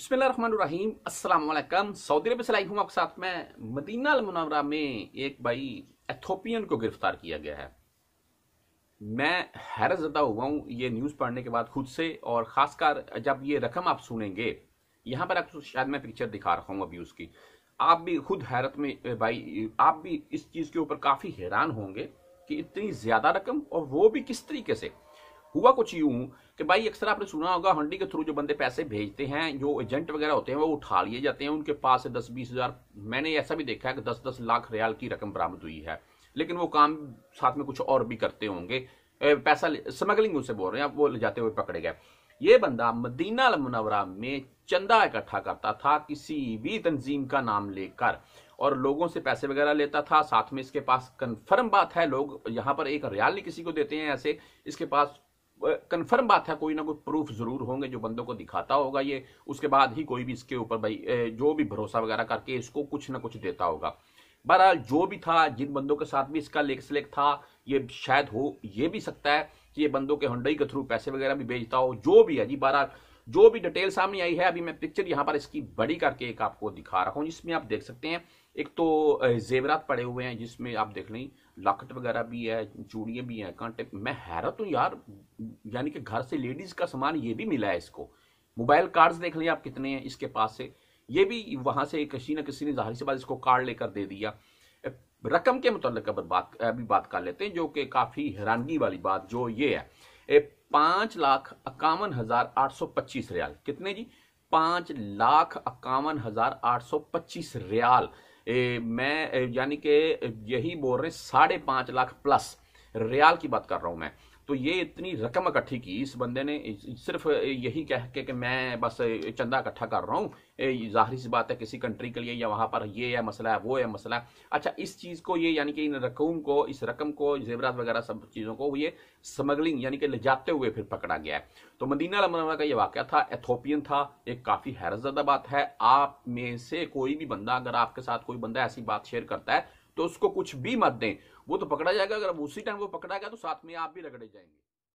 बसमीम सऊदी अरब से लाई हूँ आपके साथ में मदीना अलमनवरा में एक भाई एथोपियन को गिरफ्तार किया गया है मैं हैरत ज़दा हुआ हूँ ये न्यूज़ पढ़ने के बाद खुद से और ख़ासकर जब ये रकम आप सुनेंगे यहाँ पर आपको शायद मैं पिक्चर दिखा रहा हूँ अभी उसकी आप भी खुद हैरत में भाई आप भी इस चीज़ के ऊपर काफ़ी हैरान होंगे कि इतनी ज़्यादा रकम और वो भी किस तरीके से हुआ कुछ यूं कि भाई अक्सर आपने सुना होगा हंडी के थ्रू जो बंदे पैसे भेजते हैं जो एजेंट वगैरह होते हैं वो उठा लिए जाते हैं उनके पास से दस बीस हज़ार मैंने ऐसा भी देखा है कि दस दस लाख रियाल की रकम बरामद हुई है लेकिन वो काम साथ में कुछ और भी करते होंगे पैसा स्मगलिंग उनसे बोल रहे हैं वो ले जाते हुए पकड़े गए ये बंदा मदीना मुनवरा में चंदा इकट्ठा करता था किसी भी तंजीम का नाम लेकर और लोगों से पैसे वगैरह लेता था साथ में इसके पास कन्फर्म बात है लोग यहाँ पर एक रियाल नहीं किसी को देते हैं ऐसे इसके पास कंफर्म बात है कोई ना कोई प्रूफ जरूर होंगे जो बंदों को दिखाता होगा ये उसके बाद ही कोई भी इसके ऊपर भाई जो भी भरोसा वगैरह करके इसको कुछ ना कुछ देता होगा बहरहाल जो भी था जिन बंदों के साथ भी इसका लेख सेलेक्ट था ये शायद हो ये भी सकता है कि ये बंदों के हंडई के थ्रू पैसे वगैरह भी भेजता हो जो भी है जी बहरहाल जो भी डिटेल सामने आई है अभी मैं पिक्चर यहाँ पर इसकी बड़ी करके एक आपको दिखा रहा हूँ जिसमें आप देख सकते हैं एक तो जेवरात पड़े हुए हैं जिसमें आप देख लें लाकट वगैरह भी है चूड़ियाँ भी हैं कांटे मैं हैरत तो हूँ यार यानी कि घर से लेडीज़ का सामान ये भी मिला है इसको मोबाइल कार्ड्स देख लें आप कितने हैं इसके पास से ये भी वहाँ से किसी न किसी ने जाहिर से बात इसको कार्ड लेकर दे दिया रकम के मुतल बात अभी बात कर लेते हैं जो कि काफ़ी हैरानगी वाली बात जो ये है पांच लाख इक्यावन हजार आठ सौ पच्चीस रियाल कितने जी पांच लाख इक्यावन हजार आठ सौ पच्चीस रियाल ए, मैं यानी कि यही बोल रहे साढ़े पांच लाख प्लस रियाल की बात कर रहा हूं मैं तो ये इतनी रकम इकट्ठी की इस बंदे ने सिर्फ यही कह के कि मैं बस चंदा इकट्ठा कर रहा हूँ जाहिर सी बात है किसी कंट्री के लिए या वहाँ पर ये है मसला है वो है मसला है अच्छा इस चीज़ को ये यानी कि इन रकम को इस रकम को जेवरात वगैरह सब चीज़ों को ये स्मगलिंग यानी कि ले जाते हुए फिर पकड़ा गया है तो मदीना लमनवा का ये वाक़ था एथोपियन था एक काफ़ी हैरतजदा बात है आप में से कोई भी बंदा अगर आपके साथ कोई बंदा ऐसी बात शेयर करता है तो उसको कुछ भी मत दें वो तो पकड़ा जाएगा अगर उसी टाइम वो पकड़ा गया तो साथ में आप भी रगड़े जाएंगे